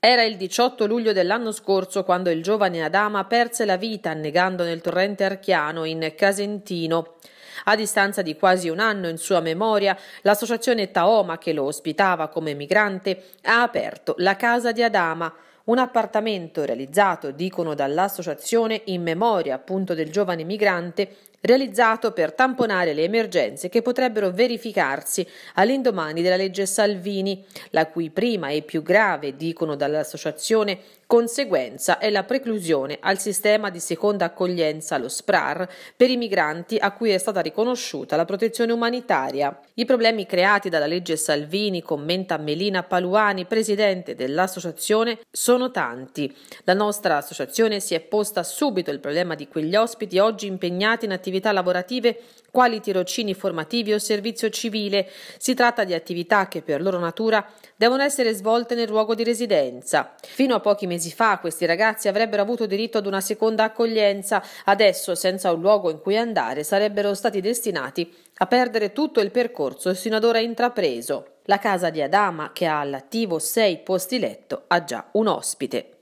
Era il 18 luglio dell'anno scorso quando il giovane Adama perse la vita annegando nel torrente Archiano in Casentino. A distanza di quasi un anno in sua memoria, l'associazione Taoma, che lo ospitava come migrante, ha aperto la Casa di Adama, un appartamento realizzato, dicono dall'associazione, in memoria appunto del giovane migrante realizzato per tamponare le emergenze che potrebbero verificarsi all'indomani della legge Salvini, la cui prima e più grave, dicono dall'associazione, conseguenza è la preclusione al sistema di seconda accoglienza, lo SPRAR, per i migranti a cui è stata riconosciuta la protezione umanitaria. I problemi creati dalla legge Salvini, commenta Melina Paluani, presidente dell'associazione, sono tanti. La nostra associazione si è posta subito il problema di quegli ospiti oggi impegnati in attività attività lavorative quali tirocini formativi o servizio civile. Si tratta di attività che per loro natura devono essere svolte nel luogo di residenza. Fino a pochi mesi fa questi ragazzi avrebbero avuto diritto ad una seconda accoglienza, adesso senza un luogo in cui andare sarebbero stati destinati a perdere tutto il percorso sino ad ora intrapreso. La casa di Adama, che ha all'attivo sei posti letto, ha già un ospite.